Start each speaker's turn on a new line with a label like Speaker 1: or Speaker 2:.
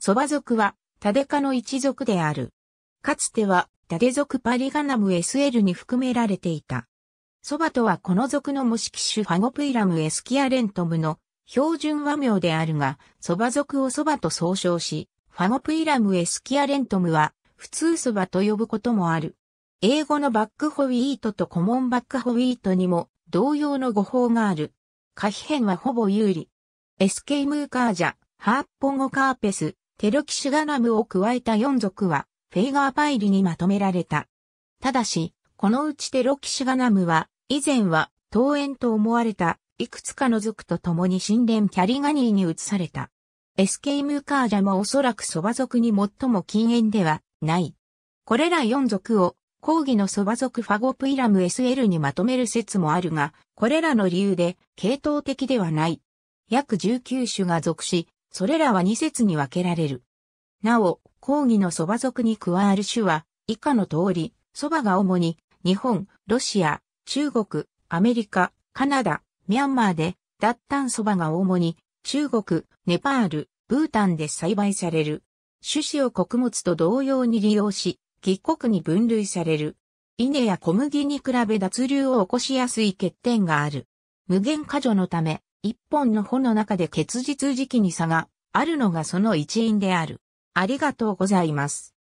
Speaker 1: 蕎麦族は、タデカの一族である。かつては、タデ族パリガナム SL に含められていた。蕎麦とはこの族の模式種ファゴプイラムエスキアレントムの標準和名であるが、蕎麦族を蕎麦と総称し、ファゴプイラムエスキアレントムは、普通蕎麦と呼ぶこともある。英語のバックホウィートとコモンバックホウィートにも同様の語法がある。可否変はほぼ有利。エスケイムーカージャ、ハーッポンゴカーペス、テロキシガナムを加えた4族は、フェイガーパイリにまとめられた。ただし、このうちテロキシガナムは、以前は、桃園と思われた、いくつかの族と共に神殿キャリガニーに移された。エスケイムカージャもおそらく蕎麦族に最も禁煙ではない。これら4族を抗議の蕎麦族ファゴプイラム SL にまとめる説もあるが、これらの理由で系統的ではない。約19種が属し、それらは二節に分けられる。なお、講義の蕎麦族に加わる種は、以下の通り、蕎麦が主に、日本、ロシア、中国、アメリカ、カナダ、ミャンマーで、脱炭蕎麦が主に、中国、ネパール、ブータンで栽培される。種子を穀物と同様に利用し、義国に分類される。稲や小麦に比べ脱流を起こしやすい欠点がある。無限過剰のため、一本の穂の中で結実時期に差があるのがその一因である。ありがとうございます。